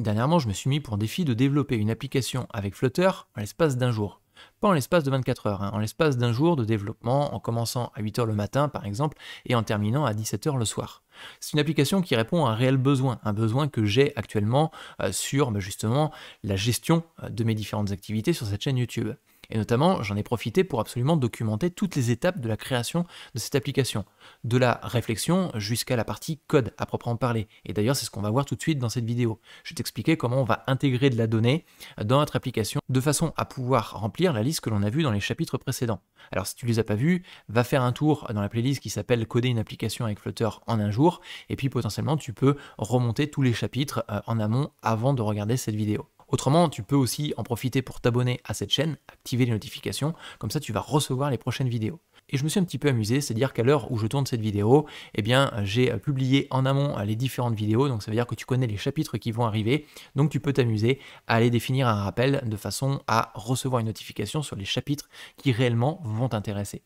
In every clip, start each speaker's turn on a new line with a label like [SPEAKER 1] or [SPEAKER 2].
[SPEAKER 1] Dernièrement, je me suis mis pour défi de développer une application avec Flutter en l'espace d'un jour. Pas en l'espace de 24 heures, hein, en l'espace d'un jour de développement, en commençant à 8 heures le matin par exemple et en terminant à 17 heures le soir. C'est une application qui répond à un réel besoin, un besoin que j'ai actuellement euh, sur bah, justement la gestion euh, de mes différentes activités sur cette chaîne YouTube. Et notamment, j'en ai profité pour absolument documenter toutes les étapes de la création de cette application, de la réflexion jusqu'à la partie code à proprement parler. Et d'ailleurs, c'est ce qu'on va voir tout de suite dans cette vidéo. Je vais t'expliquer comment on va intégrer de la donnée dans notre application de façon à pouvoir remplir la liste que l'on a vue dans les chapitres précédents. Alors si tu les as pas vus, va faire un tour dans la playlist qui s'appelle Coder une application avec Flutter en un jour, et puis potentiellement tu peux remonter tous les chapitres euh, en amont avant de regarder cette vidéo. Autrement, tu peux aussi en profiter pour t'abonner à cette chaîne, activer les notifications, comme ça tu vas recevoir les prochaines vidéos. Et je me suis un petit peu amusé, c'est-à-dire qu'à l'heure où je tourne cette vidéo, eh bien j'ai euh, publié en amont euh, les différentes vidéos, donc ça veut dire que tu connais les chapitres qui vont arriver, donc tu peux t'amuser à aller définir un rappel de façon à recevoir une notification sur les chapitres qui réellement vont t'intéresser.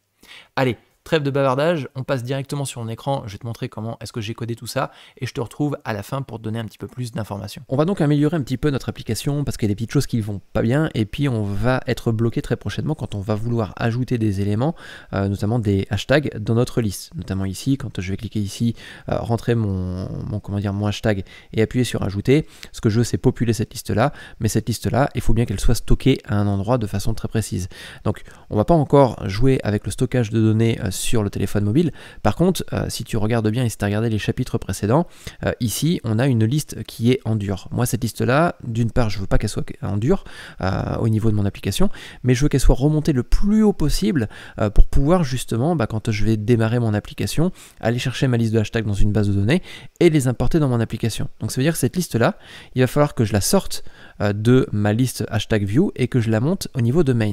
[SPEAKER 1] Allez, Trêve de bavardage, on passe directement sur mon écran, je vais te montrer comment est-ce que j'ai codé tout ça et je te retrouve à la fin pour te donner un petit peu plus d'informations. On va donc améliorer un petit peu notre application parce qu'il y a des petites choses qui ne vont pas bien et puis on va être bloqué très prochainement quand on va vouloir ajouter des éléments, euh, notamment des hashtags dans notre liste. Notamment ici, quand je vais cliquer ici, euh, rentrer mon, comment dire, mon hashtag et appuyer sur ajouter, ce que je veux c'est populer cette liste-là, mais cette liste-là, il faut bien qu'elle soit stockée à un endroit de façon très précise. Donc on ne va pas encore jouer avec le stockage de données euh, sur le téléphone mobile. Par contre, euh, si tu regardes bien et si tu as regardé les chapitres précédents, euh, ici on a une liste qui est en dur. Moi cette liste là, d'une part je veux pas qu'elle soit en dur euh, au niveau de mon application, mais je veux qu'elle soit remontée le plus haut possible pour pouvoir justement, bah, quand je vais démarrer mon application, aller chercher ma liste de hashtags dans une base de données et les importer dans mon application. Donc ça veut dire que cette liste là, il va falloir que je la sorte de ma liste hashtag view et que je la monte au niveau de main.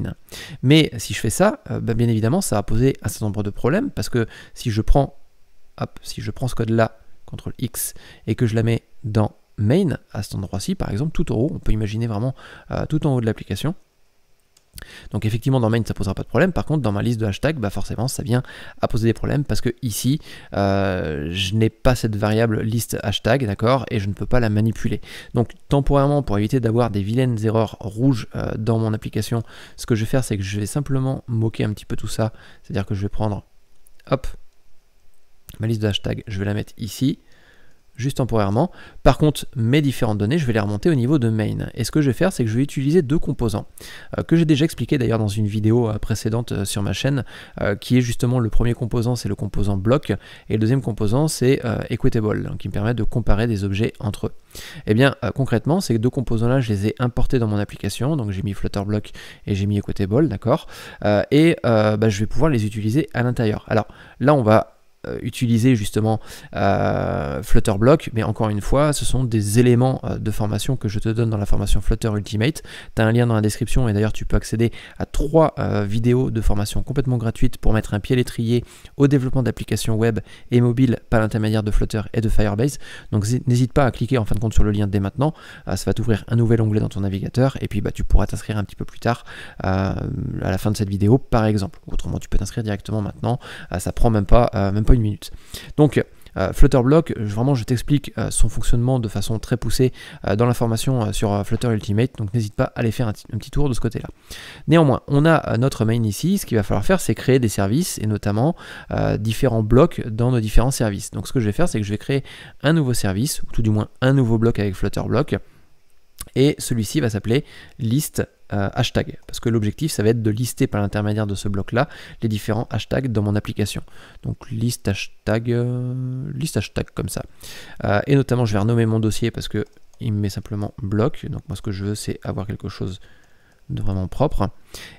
[SPEAKER 1] Mais si je fais ça, bah, bien évidemment ça va poser un certain nombre de problème, parce que si je prends, si je prends ce code-là, CTRL X, et que je la mets dans main, à cet endroit-ci, par exemple, tout en haut, on peut imaginer vraiment euh, tout en haut de l'application, donc effectivement dans main ça posera pas de problème, par contre dans ma liste de hashtag bah forcément ça vient à poser des problèmes parce que ici euh, je n'ai pas cette variable liste hashtag d'accord et je ne peux pas la manipuler. Donc temporairement pour éviter d'avoir des vilaines erreurs rouges euh, dans mon application, ce que je vais faire c'est que je vais simplement moquer un petit peu tout ça, c'est-à-dire que je vais prendre hop ma liste de hashtag, je vais la mettre ici, juste temporairement. Par contre, mes différentes données, je vais les remonter au niveau de main. Et ce que je vais faire, c'est que je vais utiliser deux composants, euh, que j'ai déjà expliqué d'ailleurs dans une vidéo euh, précédente euh, sur ma chaîne, qui est justement le premier composant, c'est le composant bloc, et le deuxième composant, c'est equitable, qui me permet de comparer des objets entre eux. Et eh bien, concrètement, ces deux composants-là, je les ai importés dans mon application, donc j'ai mis Flutter Block et j'ai mis equitable, d'accord Et bah, je vais pouvoir les utiliser à l'intérieur. Alors là, on va euh, utiliser justement euh, Block, mais encore une fois, ce sont des éléments euh, de formation que je te donne dans la formation Flutter Ultimate. Tu as un lien dans la description et d'ailleurs tu peux accéder à trois euh, vidéos de formation complètement gratuites pour mettre un pied à l'étrier au développement d'applications web et mobile par l'intermédiaire de Flutter et de Firebase. Donc n'hésite pas à cliquer en fin de compte sur le lien dès maintenant, ça va t'ouvrir un nouvel onglet dans ton navigateur et puis bah, tu pourras t'inscrire un petit peu plus tard à la fin de cette vidéo par exemple. Autrement tu peux t'inscrire directement maintenant, ça prend même pas, même pas une minute. Donc, euh, Flutter je vraiment je t'explique euh, son fonctionnement de façon très poussée euh, dans la formation sur Flutter Ultimate, donc n'hésite pas à aller faire un, petit tour de ce côté-là. Néanmoins, on a notre main ici, ce qu'il va falloir faire c'est créer des services et notamment différents blocs dans nos différents services. Donc ce que je vais faire c'est que je vais créer un nouveau service, ou tout du moins un nouveau bloc avec Flutter Block, et celui-ci va s'appeler liste euh, hashtag. Parce que l'objectif, ça va être de lister par l'intermédiaire de ce bloc-là les différents hashtags dans mon application. Donc liste hashtag, euh, liste hashtag comme ça. Euh, et notamment, je vais renommer mon dossier parce que il me met simplement bloc. Donc moi, ce que je veux, c'est avoir quelque chose vraiment propre.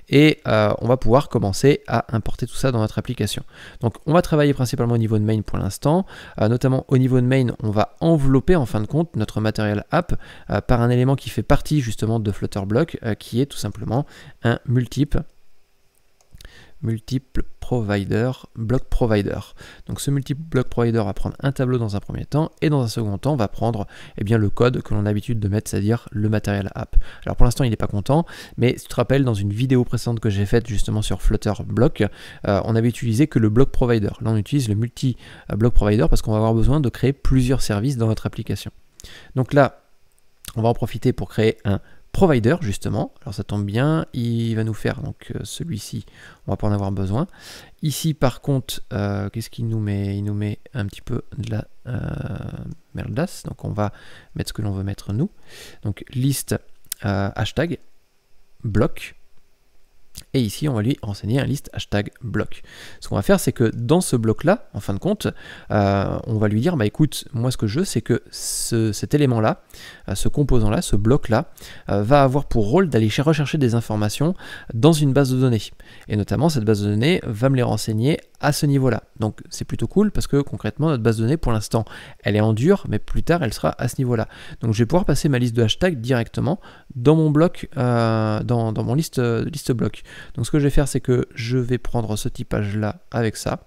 [SPEAKER 1] Et euh, on va pouvoir commencer à importer tout ça dans notre application. Donc on va travailler principalement au niveau de main pour l'instant. Euh, notamment au niveau de main, on va envelopper en fin de compte notre matériel app euh, par un élément qui fait partie justement de Flutter Block, qui est tout simplement un multiple multiple provider, block provider. Donc ce multiple block provider va prendre un tableau dans un premier temps et dans un second temps va prendre eh bien, le code que l'on a l'habitude de mettre, c'est-à-dire le matériel app. Alors pour l'instant il n'est pas content, mais si tu te rappelles dans une vidéo précédente que j'ai faite justement sur Flutter Block, euh, on avait utilisé que le block provider. Là on utilise le multi euh, block provider parce qu'on va avoir besoin de créer plusieurs services dans notre application. Donc là, on va en profiter pour créer un provider justement. Alors ça tombe bien, il va nous faire donc euh, celui-ci, on va pas en avoir besoin. Ici par contre, euh, qu'est-ce qu'il nous met Il nous met un petit peu de la euh, merdasse, donc on va mettre ce que l'on veut mettre nous. Donc liste euh, hashtag bloc et ici, on va lui renseigner un liste hashtag bloc. Ce qu'on va faire, c'est que dans ce bloc-là, en fin de compte, euh, on va lui dire, bah écoute, moi ce que je veux, c'est que cet élément-là, euh, ce composant-là, ce bloc-là, euh, va avoir pour rôle d'aller rechercher des informations dans une base de données. Et notamment, cette base de données va me les renseigner à ce niveau-là. Donc c'est plutôt cool parce que concrètement notre base de données pour l'instant elle est en dur mais plus tard elle sera à ce niveau-là. Donc je vais pouvoir passer ma liste de hashtags directement dans mon bloc, euh, dans, mon liste, de euh, liste bloc. Donc ce que je vais faire c'est que je vais prendre ce typage là avec ça,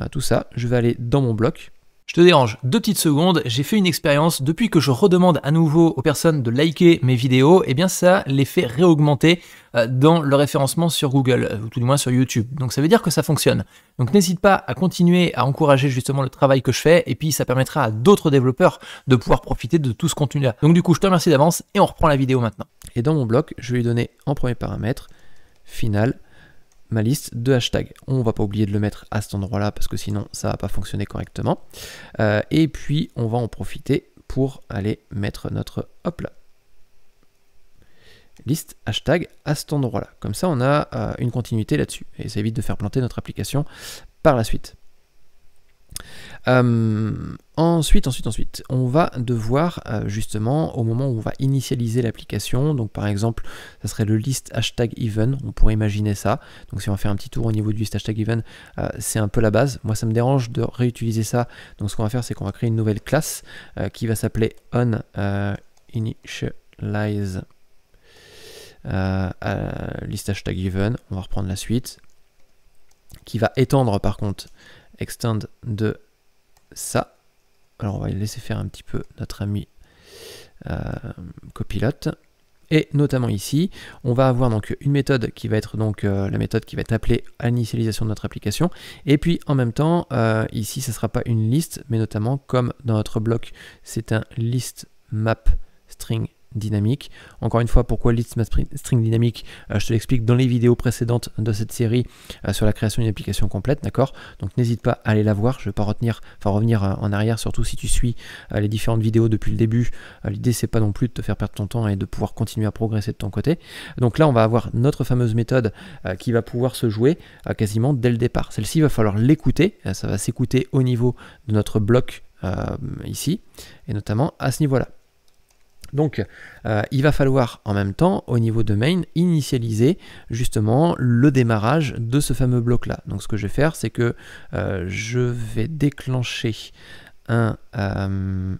[SPEAKER 1] euh, tout ça, je vais aller dans mon bloc, je te dérange deux petites secondes, j'ai fait une expérience, depuis que je redemande à nouveau aux personnes de liker mes vidéos, et eh bien ça les fait réaugmenter euh, dans le référencement sur Google, euh, ou tout du moins sur YouTube. Donc ça veut dire que ça fonctionne. Donc n'hésite pas à continuer à encourager justement le travail que je fais, et puis ça permettra à d'autres développeurs de pouvoir profiter de tout ce contenu-là. Donc du coup, je te remercie d'avance, et on reprend la vidéo maintenant. Et dans mon bloc, je vais lui donner en premier paramètre, final, ma liste de hashtags. On va pas oublier de le mettre à cet endroit-là parce que sinon ça va pas fonctionner correctement. Euh, et puis on va en profiter pour aller mettre notre hop là liste hashtag à cet endroit-là. Comme ça, on a euh, une continuité là-dessus et ça évite de faire planter notre application par la suite. Euh, ensuite, ensuite, ensuite, on va devoir euh, justement au moment où on va initialiser l'application, donc par exemple, ça serait le list hashtag even, on pourrait imaginer ça. Donc si on va faire un petit tour au niveau du list hashtag even, euh, c'est un peu la base. Moi ça me dérange de réutiliser ça, donc ce qu'on va faire c'est qu'on va créer une nouvelle classe qui va s'appeler on initialize. list hashtag even, on va reprendre la suite qui va étendre par contre extend de ça. Alors on va laisser faire un petit peu notre ami euh, copilote. Et notamment ici, on va avoir donc une méthode qui va être donc euh, la méthode qui va être appelée à l'initialisation de notre application. Et puis en même temps, euh, ici, ça ne sera pas une liste, mais notamment comme dans notre bloc, c'est un list map string dynamique. Encore une fois, pourquoi list, string dynamique euh, Je te l'explique dans les vidéos précédentes de cette série euh, sur la création d'une application complète, d'accord Donc n'hésite pas à aller la voir. Je ne vais pas retenir, enfin revenir euh, en arrière, surtout si tu suis les différentes vidéos depuis le début. L'idée c'est pas non plus de te faire perdre ton temps et de pouvoir continuer à progresser de ton côté. Donc là, on va avoir notre fameuse méthode qui va pouvoir se jouer quasiment dès le départ. Celle-ci, il va falloir l'écouter. Ça va s'écouter au niveau de notre bloc ici, et notamment à ce niveau-là. Donc, euh, il va falloir en même temps, au niveau de main, initialiser justement le démarrage de ce fameux bloc-là. Donc, ce que je vais faire, c'est que euh, je vais déclencher un euh,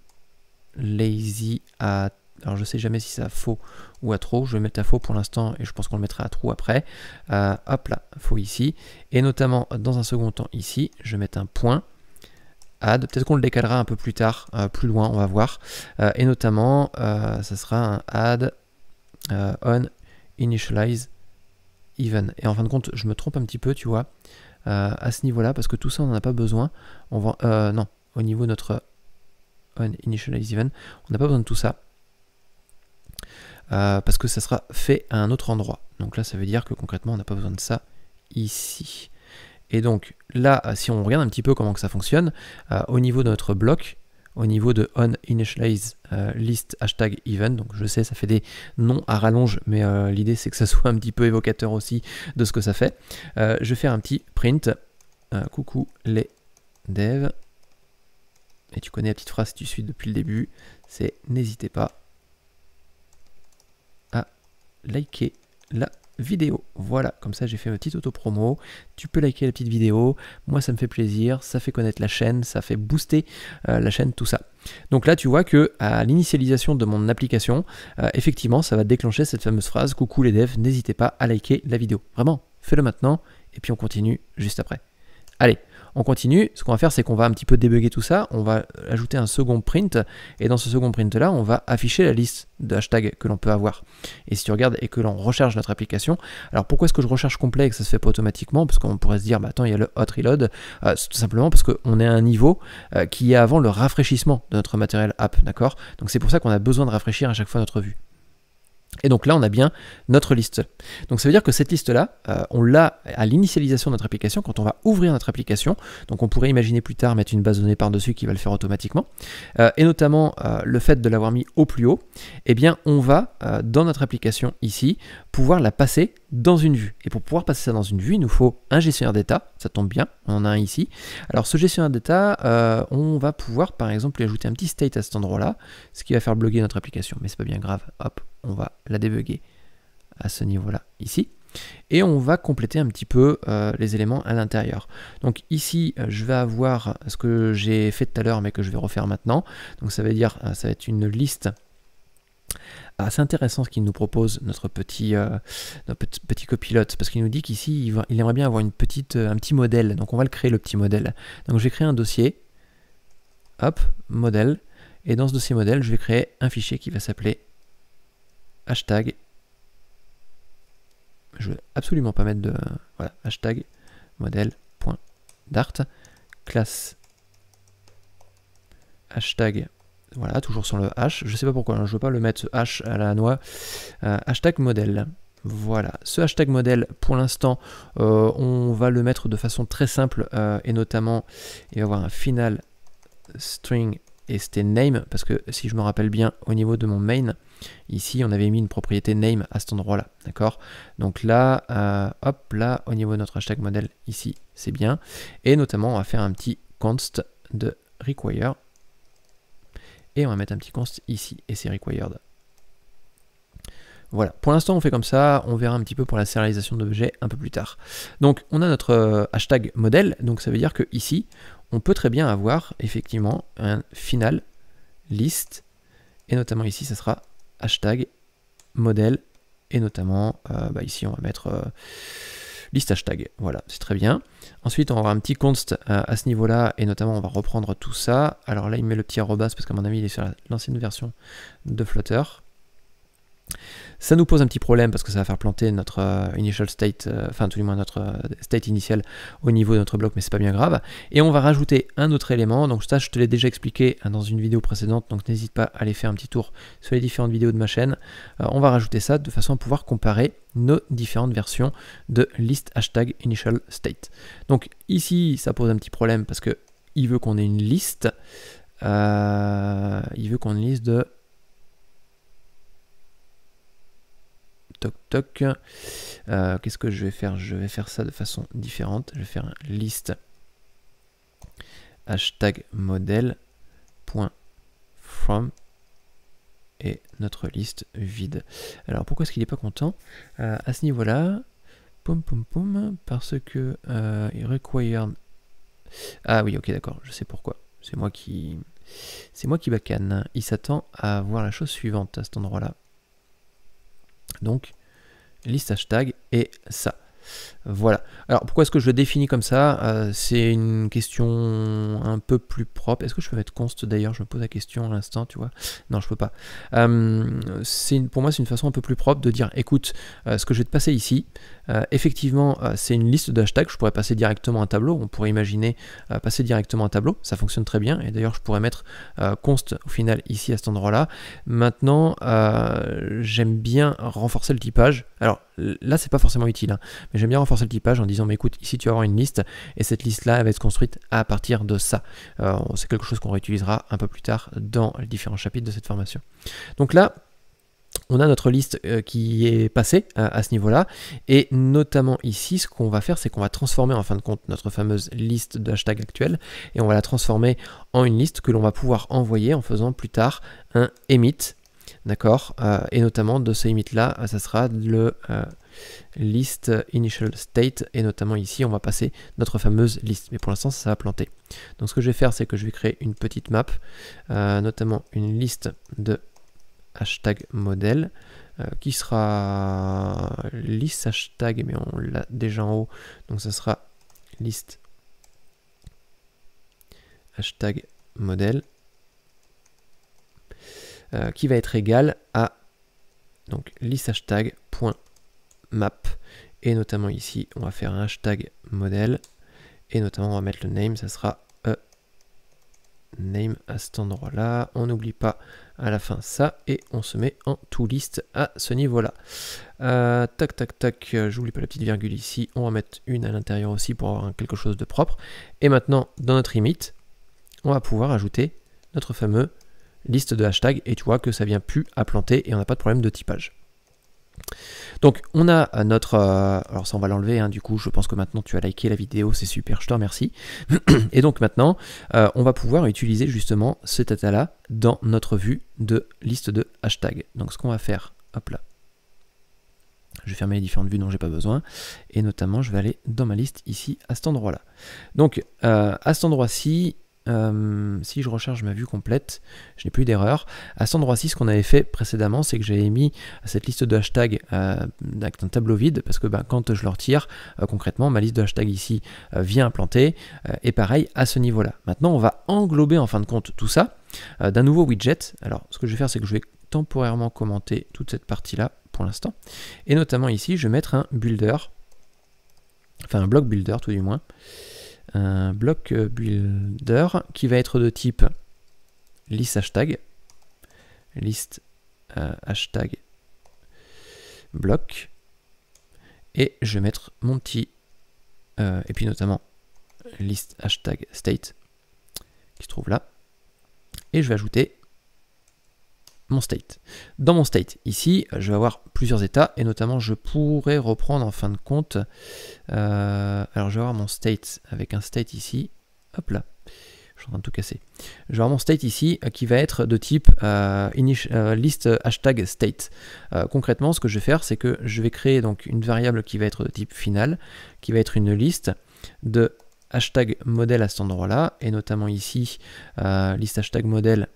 [SPEAKER 1] lazy à... Alors, je sais jamais si c'est à faux ou à trop. Je vais mettre à faux pour l'instant et je pense qu'on le mettra à trop après. hop là, faux ici. Et notamment, dans un second temps ici, je vais mettre un point. Peut-être qu'on le décalera un peu plus tard, euh, plus loin, on va voir. Euh, et notamment, euh, ça sera un add on initialize even. Et en fin de compte, je me trompe un petit peu, tu vois, à ce niveau-là, parce que tout ça, on n'en a pas besoin. On va, non, au niveau de notre on initialize even, on n'a pas besoin de tout ça. parce que ça sera fait à un autre endroit. Donc là, ça veut dire que concrètement, on n'a pas besoin de ça ici. Et donc là, euh, si on regarde un petit peu comment que ça fonctionne, euh, au niveau de notre bloc, au niveau de on initialize euh, hashtag event. Donc je sais, ça fait des noms à rallonge, mais l'idée c'est que ça soit un petit peu évocateur aussi de ce que ça fait. je vais faire un petit print. coucou les devs. Et tu connais la petite phrase si tu suis depuis le début. C'est n'hésitez pas à liker la vidéo. Voilà, comme ça j'ai fait ma petite auto-promo. Tu peux liker la petite vidéo, moi ça me fait plaisir, ça fait connaître la chaîne, ça fait booster euh, la chaîne, tout ça. Donc là tu vois que à l'initialisation de mon application, euh, effectivement ça va déclencher cette fameuse phrase Coucou les devs, n'hésitez pas à liker la vidéo. Vraiment, fais-le maintenant et puis on continue juste après. Allez, on continue, ce qu'on va faire c'est qu'on va un petit peu débugger tout ça, on va ajouter un second print, et dans ce second print là, on va afficher la liste de hashtags que l'on peut avoir. Et si tu regardes et que l'on recharge notre application, alors pourquoi est-ce que je recherche complet et que ça se fait pas automatiquement Parce qu'on pourrait se dire, bah attends, il y a le hot reload, euh, c'est tout simplement parce qu'on est à un niveau euh, qui est avant le rafraîchissement de notre matériel app, d'accord Donc c'est pour ça qu'on a besoin de rafraîchir à chaque fois notre vue. Et donc là, on a bien notre liste. Donc ça veut dire que cette liste-là, euh, on l'a à l'initialisation de notre application, quand on va ouvrir notre application. Donc on pourrait imaginer plus tard mettre une base de par-dessus qui va le faire automatiquement. Euh, et notamment euh, le fait de l'avoir mis au plus haut, eh bien on va, dans notre application ici, pouvoir la passer dans une vue. Et pour pouvoir passer ça dans une vue, il nous faut un gestionnaire d'état. Ça tombe bien, on en a un ici. Alors ce gestionnaire d'état, on va pouvoir par exemple lui ajouter un petit state à cet endroit-là, ce qui va faire bloguer notre application. Mais c'est pas bien grave. Hop, on va la débugger à ce niveau-là ici. Et on va compléter un petit peu euh, les éléments à l'intérieur. Donc ici, euh, je vais avoir ce que j'ai fait tout à l'heure, mais que je vais refaire maintenant. Donc ça veut dire, euh, ça va être une liste assez intéressant ce qu'il nous propose notre petit, petit copilote parce qu'il nous dit qu'ici il, aimerait bien avoir une petite, un petit modèle donc on va le créer le petit modèle donc je vais créer un dossier hop modèle et dans ce dossier modèle je vais créer un fichier qui va s'appeler hashtag. Je veux absolument pas mettre de. Voilà, hashtag modèle.dart. Classe. Hashtag. Voilà, toujours sur le H. Je sais pas pourquoi, hein, je veux pas le mettre ce H à la noix. Euh, hashtag modèle. Voilà, ce hashtag modèle, pour l'instant, euh, on va le mettre de façon très simple euh, et notamment, il va y avoir un final string et c'était name parce que si je me rappelle bien au niveau de mon main ici on avait mis une propriété name à cet endroit là d'accord donc là euh, hop là au niveau de notre hashtag modèle ici c'est bien et notamment on va faire un petit const de require et on va mettre un petit const ici et c'est required voilà, pour l'instant on fait comme ça, on verra un petit peu pour la sérialisation d'objets un peu plus tard. Donc on a notre euh, hashtag modèle, donc ça veut dire que ici on peut très bien avoir effectivement un final list. et notamment ici ça sera hashtag modèle, et notamment euh, bah, ici on va mettre euh, liste hashtag, voilà c'est très bien. Ensuite on aura un petit const à ce niveau là, et notamment on va reprendre tout ça, alors là il met le petit arrobas parce qu'à mon avis il est sur l'ancienne version de Flutter. Ça nous pose un petit problème parce que ça va faire planter notre euh, initial state, euh, enfin tout du moins notre euh, state initial au niveau de notre bloc, mais c'est pas bien grave. Et on va rajouter un autre élément, donc ça je te l'ai déjà expliqué hein, dans une vidéo précédente, donc n'hésite pas à aller faire un petit tour sur les différentes vidéos de ma chaîne. on va rajouter ça de façon à pouvoir comparer nos différentes versions de list hashtag initial state. Donc ici ça pose un petit problème parce que il veut qu'on ait une liste. il veut qu'on ait une liste de toc toc. Euh, qu'est-ce que je vais faire Je vais faire ça de façon différente. Je vais faire un liste hashtag From. et notre liste vide. Alors pourquoi est-ce qu'il n'est pas content euh, À ce niveau-là, pom pom pom, parce que euh, il Ah oui, ok, d'accord, je sais pourquoi. C'est moi qui. C'est moi qui bacane. Il s'attend à voir la chose suivante à cet endroit-là. Donc, liste hashtag et ça. Voilà. Alors pourquoi est-ce que je le définis comme ça euh, C'est une question un peu plus propre. Est-ce que je peux mettre const d'ailleurs Je me pose la question à l'instant, tu vois. Non, je peux pas. Euh, pour moi, c'est une façon un peu plus propre de dire écoute, euh, ce que je vais te passer ici, euh, effectivement, c'est une liste d'hashtags. Je pourrais passer directement un tableau. On pourrait imaginer passer directement un tableau. Ça fonctionne très bien. Et d'ailleurs, je pourrais mettre const au final ici à cet endroit-là. Maintenant, j'aime bien renforcer le typage. Alors, Là, c'est pas forcément utile, hein. mais j'aime bien renforcer le typage en disant, mais écoute, ici tu vas avoir une liste, et cette liste-là, elle va être construite à partir de ça. c'est quelque chose qu'on réutilisera un peu plus tard dans les différents chapitres de cette formation. Donc là, on a notre liste euh, qui est passée euh, à ce niveau-là. Et notamment ici, ce qu'on va faire, c'est qu'on va transformer en fin de compte notre fameuse liste de hashtags actuelle. Et on va la transformer en une liste que l'on va pouvoir envoyer en faisant plus tard un emit D'accord euh, Et notamment de ces limites-là, euh, ça sera le euh, list initial state. Et notamment ici, on va passer notre fameuse liste. Mais pour l'instant, ça va planter. Donc ce que je vais faire, c'est que je vais créer une petite map, notamment une liste de hashtag modèle qui sera list hashtag, mais on l'a déjà en haut. Donc ça sera list hashtag modèle. Euh, qui va être égal à donc map, Et notamment ici, on va faire un hashtag modèle. Et notamment, on va mettre le name, ça sera euh, name à cet endroit-là. On n'oublie pas à la fin ça. Et on se met en list à ce niveau-là. Euh, tac, tac, tac. Euh, j'oublie pas la petite virgule ici. On va mettre une à l'intérieur aussi pour avoir quelque chose de propre. Et maintenant, dans notre limite on va pouvoir ajouter notre fameux liste de hashtags et tu vois que ça vient plus à planter et on n'a pas de problème de typage. Donc on a euh, notre... Euh, alors ça on va l'enlever, hein, du coup je pense que maintenant tu as liké la vidéo, c'est super, je te remercie. Et donc maintenant euh, on va pouvoir utiliser justement cet état là dans notre vue de liste de hashtags. Donc ce qu'on va faire, hop là, je vais fermer les différentes vues dont j'ai pas besoin. Et notamment, je vais aller dans ma liste ici, à cet endroit-là. Donc, à cet endroit-ci, euh, si je recharge ma vue complète, je n'ai plus d'erreur. À cet endroit-ci, ce qu'on avait fait précédemment, c'est que j'avais mis cette liste de hashtags euh, un tableau vide, parce que ben, quand je le retire, euh, concrètement, ma liste de hashtags ici vient implanter, et pareil à ce niveau-là. Maintenant, on va englober en fin de compte tout ça d'un nouveau widget. Alors, ce que je vais faire, c'est que je vais temporairement commenter toute cette partie-là pour l'instant, et notamment ici, je vais mettre un builder, enfin un block builder tout du moins, un bloc builder qui va être de type list hashtag, list euh, hashtag bloc, et je vais mettre mon petit, euh, et puis notamment list hashtag state qui se trouve là, et je vais ajouter mon state. Dans mon state, ici, je vais avoir plusieurs états, et notamment, je pourrais reprendre en fin de compte. Euh, alors, je vais avoir mon state avec un state ici. Hop là, je suis en train de tout casser. Je vais avoir mon state ici euh, qui va être de type euh, euh hashtag state. concrètement, ce que je vais faire, c'est que je vais créer donc une variable qui va être de type final, qui va être une liste de hashtag modèle à cet endroit-là, et notamment ici, liste hashtag modèle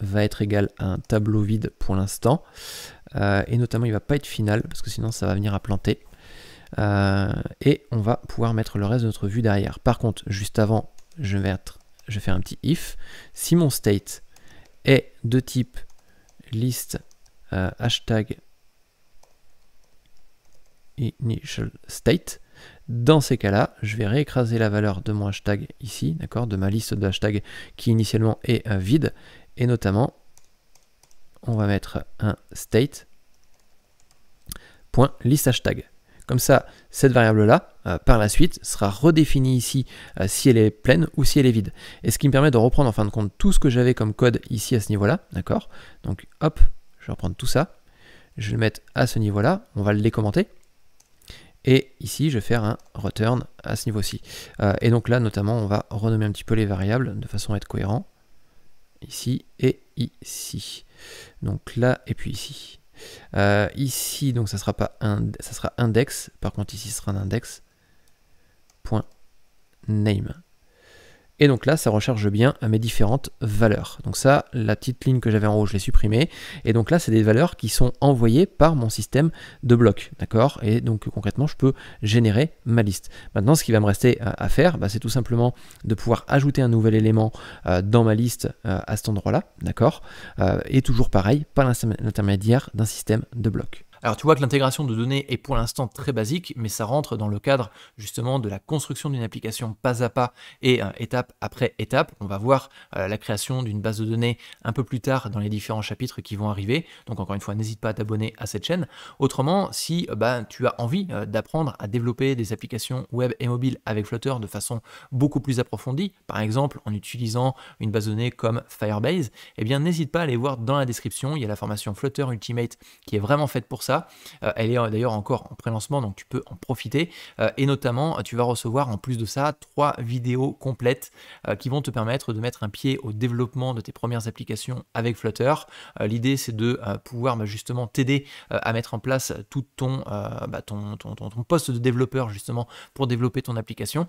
[SPEAKER 1] va être égal à un tableau vide pour l'instant. Euh, et notamment, il ne va pas être final, parce que sinon, ça va venir à planter. Euh, et on va pouvoir mettre le reste de notre vue derrière. Par contre, juste avant, je vais, être, je fais faire un petit if. Si mon state est de type list euh, hashtag initial state, dans ces cas-là, je vais réécraser la valeur de mon hashtag ici, d'accord, de ma liste de hashtag qui initialement est vide, et notamment, on va mettre un state hashtag. Comme ça, cette variable-là, euh, par la suite, sera redéfinie ici euh, si elle est pleine ou si elle est vide. Et ce qui me permet de reprendre en fin de compte tout ce que j'avais comme code ici à ce niveau-là, d'accord Donc hop, je vais reprendre tout ça, je vais le mettre à ce niveau-là, on va le décommenter. Et ici, je vais faire un return à ce niveau-ci. Euh, et donc là, notamment, on va renommer un petit peu les variables de façon à être cohérent ici et ici. Donc là et puis ici. Euh, ici, donc ça sera pas un, ça sera index. Par contre, ici ce sera un index. Point name. Et donc là, ça recharge bien mes différentes valeurs. Donc ça, la petite ligne que j'avais en haut, je l'ai supprimée. Et donc là, c'est des valeurs qui sont envoyées par mon système de blocs. D'accord Et donc concrètement, je peux générer ma liste. Maintenant, ce qui va me rester à faire, bah, c'est tout simplement de pouvoir ajouter un nouvel élément euh, dans ma liste euh, à cet endroit-là. D'accord euh, Et toujours pareil, par l'intermédiaire d'un système de blocs. Alors tu vois que l'intégration de données est pour l'instant très basique, mais ça rentre dans le cadre justement de la construction d'une application pas à pas et euh, étape après étape. On va voir euh, la création d'une base de données un peu plus tard dans les différents chapitres qui vont arriver. Donc encore une fois, n'hésite pas à t'abonner à cette chaîne. Autrement, si euh, bah, tu as envie d'apprendre à développer des applications web et mobiles avec Flutter de façon beaucoup plus approfondie, par exemple en utilisant une base de données comme Firebase, eh bien n'hésite pas à aller voir dans la description, il y a la formation Flutter Ultimate qui est vraiment faite pour ça euh, elle est euh, d'ailleurs encore en pré-lancement, donc tu peux en profiter. Euh, et notamment, tu vas recevoir en plus de ça trois vidéos complètes qui vont te permettre de mettre un pied au développement de tes premières applications avec Flutter. L'idée, c'est de pouvoir bah, justement t'aider à mettre en place tout bah, ton, ton, poste de développeur justement pour développer ton application.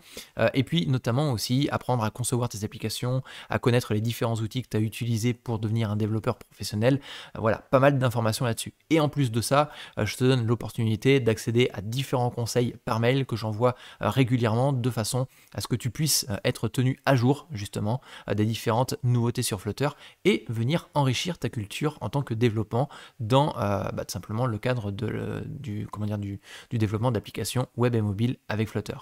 [SPEAKER 1] et puis notamment aussi apprendre à concevoir tes applications, à connaître les différents outils que tu as utilisés pour devenir un développeur professionnel. Voilà, pas mal d'informations là-dessus. Et en plus de ça, euh, je te donne l'opportunité d'accéder à différents conseils par mail que j'envoie euh, régulièrement de façon à ce que tu puisses euh, être tenu à jour justement des différentes nouveautés sur Flutter et venir enrichir ta culture en tant que développant dans bah, tout simplement le cadre du, comment dire, du, développement d'applications web et mobile avec Flutter.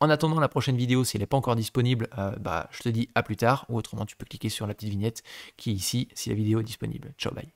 [SPEAKER 1] En attendant la prochaine vidéo, si elle n'est pas encore disponible, bah, je te dis à plus tard ou autrement tu peux cliquer sur la petite vignette qui est ici si la vidéo est disponible. Ciao, bye.